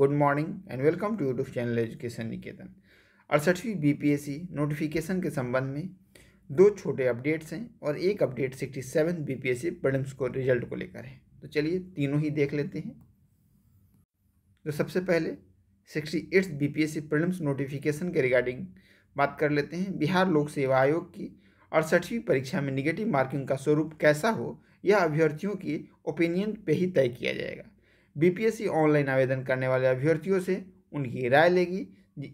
Good morning and welcome to YouTube channel education Niketan अड़सठवीं BPSC notification के संबंध में दो छोटे अपडेट्स हैं और एक update sixty seven B P prelims को रिजल्ट को लेकर है तो चलिए तीनों ही देख लेते हैं तो सबसे पहले sixty eighth B P prelims notification के रिगार्डिंग बात कर लेते हैं बिहार लोक सेवा आयोग की अड़सठवीं परीक्षा में निगेटिव मार्किंग का स्वरूप कैसा हो यह अभ्यर्थियों की ओपिनियन पे ही तय किया जाएगा बीपीएससी ऑनलाइन आवेदन करने वाले अभ्यर्थियों से उनकी राय लेगी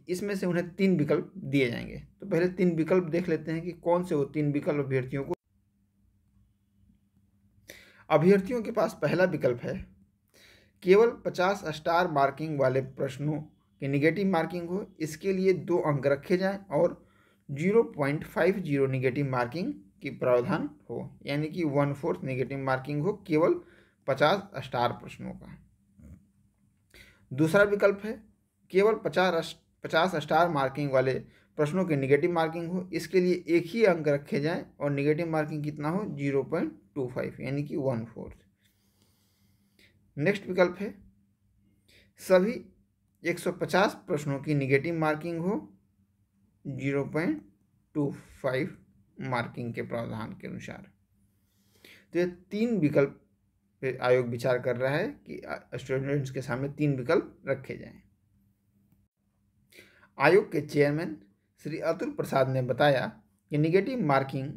इसमें से उन्हें तीन विकल्प दिए जाएंगे तो पहले तीन विकल्प देख लेते हैं कि कौन से वो तीन विकल्प अभ्यर्थियों को अभ्यर्थियों के पास पहला विकल्प है केवल पचास स्टार मार्किंग वाले प्रश्नों की निगेटिव मार्किंग हो इसके लिए दो अंक रखे जाएँ और zero point five zero negative marking की प्रावधान हो यानी कि वन फोर्थ निगेटिव मार्किंग हो केवल पचास स्टार प्रश्नों का दूसरा विकल्प है केवल पचास पचास स्टार मार्किंग वाले प्रश्नों की निगेटिव मार्किंग हो इसके लिए एक ही अंक रखे जाएं और निगेटिव मार्किंग कितना हो जीरो पॉइंट टू फाइव यानी कि वन फोर्थ नेक्स्ट विकल्प है सभी 150 प्रश्नों की निगेटिव मार्किंग हो 0.25 मार्किंग के प्रावधान के अनुसार तो ये तीन विकल्प आयोग विचार कर रहा है कि स्टूडेंट्स के सामने तीन विकल्प रखे जाएं। आयोग के चेयरमैन श्री अतुल प्रसाद ने बताया कि निगेटिव मार्किंग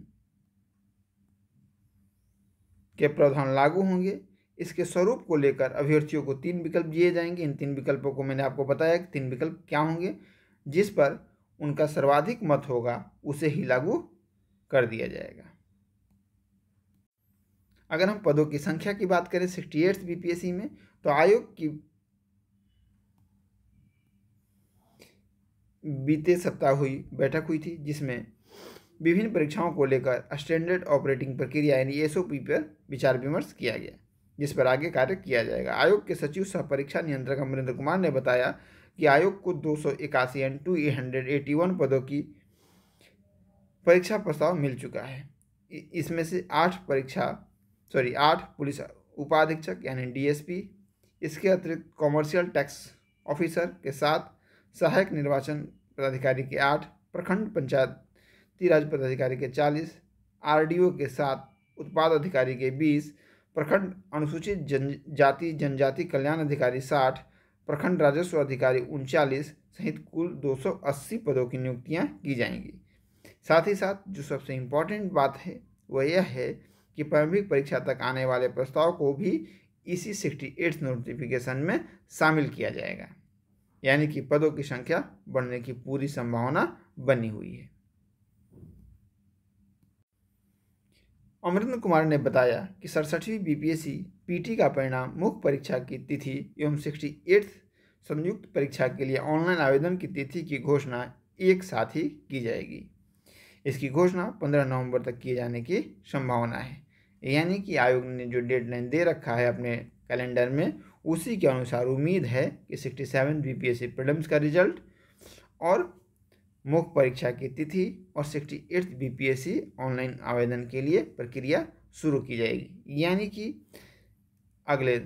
के प्रावधान लागू होंगे इसके स्वरूप को लेकर अभ्यर्थियों को तीन विकल्प दिए जाएंगे इन तीन विकल्पों को मैंने आपको बताया कि तीन विकल्प क्या होंगे जिस पर उनका सर्वाधिक मत होगा उसे ही लागू कर दिया जाएगा अगर हम पदों की संख्या की बात करें सिक्सटी एट्थ बीपीएससी में तो आयोग की बीते सप्ताह हुई बैठक हुई थी जिसमें विभिन्न परीक्षाओं को लेकर स्टैंडर्ड ऑपरेटिंग प्रक्रिया यानी एस पर विचार विमर्श किया गया जिस पर आगे कार्य किया जाएगा आयोग के सचिव सह परीक्षा नियंत्रक अमरिंद्र कुमार ने बताया कि आयोग को दो सौ इक्यासी and two hundred eighty one पदों की परीक्षा प्रस्ताव मिल चुका है इसमें से आठ परीक्षा सॉरी आठ पुलिस उपाधीक्षक यानी डीएसपी इसके अतिरिक्त कॉमर्शियल टैक्स ऑफिसर के साथ सहायक निर्वाचन पदाधिकारी के आठ प्रखंड पंचायती राज पदाधिकारी के चालीस आरडीओ के साथ उत्पाद अधिकारी के बीस प्रखंड अनुसूचित जनजाति जनजाति कल्याण अधिकारी साठ प्रखंड राजस्व अधिकारी उनचालीस सहित कुल 280 पदों की नियुक्तियां की जाएंगी साथ ही साथ जो सबसे इम्पॉर्टेंट बात है वह यह है कि प्रारंभिक परीक्षा तक आने वाले प्रस्ताव को भी इसी सिक्सटी एट्स नोटिफिकेशन में शामिल किया जाएगा यानी कि पदों की संख्या बढ़ने की पूरी संभावना बनी हुई है अमरिंद्र कुमार ने बताया कि सड़सठवीं बीपीएससी पीटी का परिणाम मुख्य परीक्षा की तिथि एवं सिक्सटी एट्थ संयुक्त परीक्षा के लिए ऑनलाइन आवेदन की तिथि की घोषणा एक साथ ही की जाएगी इसकी घोषणा 15 नवंबर तक किए जाने की संभावना है यानी कि आयोग ने जो डेडलाइन दे रखा है अपने कैलेंडर में उसी के अनुसार उम्मीद है कि sixty seven B P prelims का रिजल्ट और मुख्य परीक्षा की तिथि और सिक्सटी एट्थ बी ऑनलाइन आवेदन के लिए प्रक्रिया शुरू की जाएगी यानी कि अगले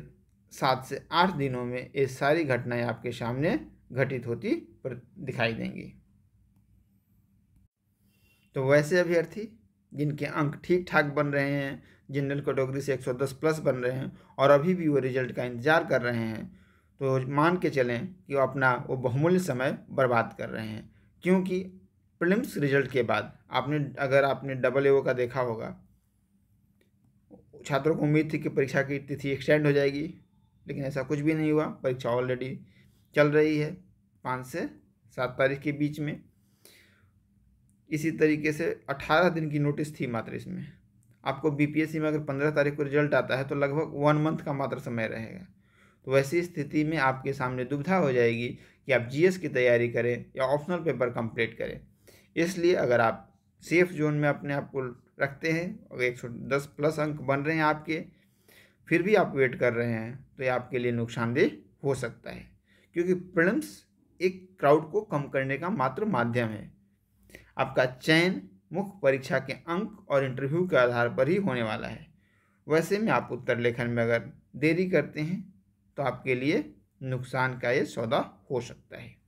सात से आठ दिनों में ये सारी घटनाएं आपके सामने घटित होती दिखाई देंगी तो वैसे अभ्यर्थी जिनके अंक ठीक ठाक बन रहे हैं जनरल कैटेगरी से 110 प्लस बन रहे हैं और अभी भी वो रिजल्ट का इंतज़ार कर रहे हैं तो मान के चलें कि वो अपना वो बहुमूल्य समय बर्बाद कर रहे हैं क्योंकि प्रिलिम्स रिजल्ट के बाद आपने अगर आपने डबल ए का देखा होगा छात्रों को उम्मीद थी कि परीक्षा की तिथि एक्सटेंड हो जाएगी लेकिन ऐसा कुछ भी नहीं हुआ परीक्षा ऑलरेडी चल रही है पाँच से सात तारीख के बीच में इसी तरीके से अठारह दिन की नोटिस थी मात्र इसमें आपको बीपीएससी में अगर पंद्रह तारीख को रिजल्ट आता है तो लगभग वन मंथ का मात्र समय रहेगा तो वैसी स्थिति में आपके सामने दुविधा हो जाएगी कि आप जीएस की तैयारी करें या ऑप्शनल पेपर कंप्लीट करें इसलिए अगर आप सेफ जोन में अपने आप को रखते हैं अगर एक सौ दस प्लस अंक बन रहे हैं आपके फिर भी आप वेट कर रहे हैं तो ये आपके लिए नुकसानदेह हो सकता है क्योंकि प्रिलिम्स एक क्राउड को कम करने का मात्र माध्यम है आपका चयन मुख्य परीक्षा के अंक और इंटरव्यू के आधार पर ही होने वाला है वैसे में आप उत्तर लेखन में अगर देरी करते हैं तो आपके लिए नुकसान का ये सौदा हो सकता है